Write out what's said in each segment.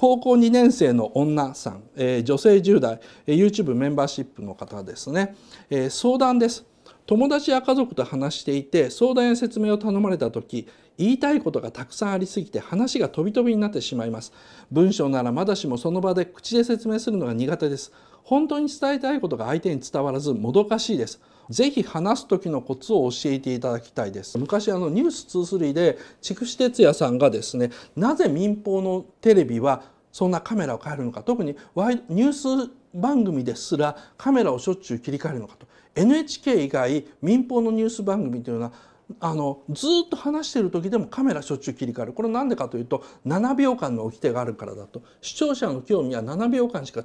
高校2年生の女さん、えー、女性10代、えー、YouTube メンバーシップの方ですね、えー、相談です友達や家族と話していて相談や説明を頼まれた時言いたいことがたくさんありすぎて話が飛び飛びになってしまいます文章ならまだしもその場で口で説明するのが苦手です本当に伝えたいことが相手に伝わらずもどかしいです。ぜひ話す時のコツを教えていただきたいです。昔あのニュース23で筑紫哲也さんがですね、なぜ民放のテレビはそんなカメラを変えるのか、特にワイニュース番組ですらカメラをしょっちゅう切り替えるのかと NHK 以外民放のニュース番組というのはあのずっと話している時でもカメラしょっちゅう切り替えるこれ何でかというと7秒間の掟があるからだと視聴者の興味は7秒間しか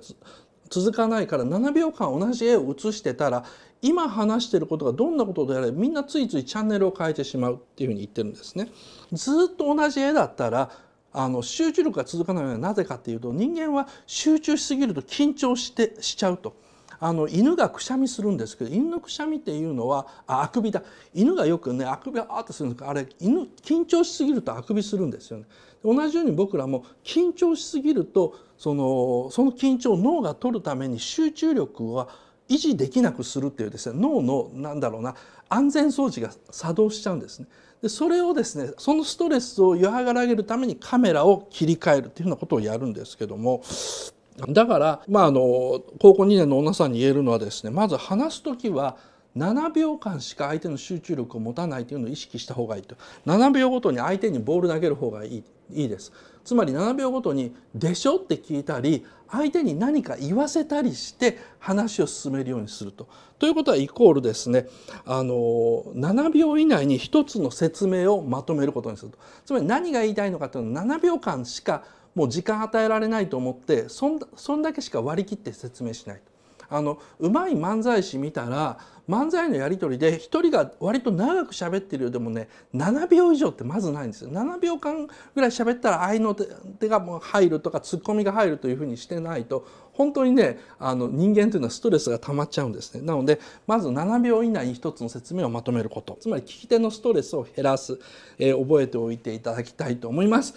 続かないから7秒間同じ絵を写してたら今話してることがどんなことであれみんなついついチャンネルを変えてしまうっていうふうに言ってるんですね。ずっと同じ絵だったらあの集中力が続かないのはなぜかっていうと人間は集中しすぎると緊張してしちゃうと。あの犬がくしゃみするんですけど犬のくしゃみっていうのはああくびだ犬がよくねあくびあーってするんですけどあれ犬緊張しすぎるとあくびするんですよね。同じように僕らも緊張しすぎるとそのその緊張を脳が取るために集中力は維持できなくするっていうですね脳のなんだろうな安全装置が作動しちゃうんですね。でそれをですねそのストレスを和らげるためにカメラを切り替えるっていうようなことをやるんですけどもだから、まあ、あの高校2年の女さんに言えるのはですねまず話す時は7秒間しか相手の集中力を持たないというのを意識した方がいいと7秒ごとに相手にボール投げる方がいいいいですつまり7秒ごとに「でしょ?」って聞いたり相手に何か言わせたりして話を進めるようにすると。ということはイコールですねあの7秒以内に1つの説明をまとめることにするとつまり何が言いたいのかというのは7秒間しかもう時間与えられないと思ってそんそんだけしか割り切って説明しないあのうまい漫才師見たら漫才のやり取りで1人が割と長く喋ってるよでもね7秒以上ってまずないんですよ7秒間ぐらい喋ったら愛の手がもう入るとかツッコミが入るというふうにしてないと本当にねあの人間というのはストレスが溜まっちゃうんですねなのでまず7秒以内に1つの説明をまとめることつまり聞き手のストレスを減らす、えー、覚えておいていただきたいと思います。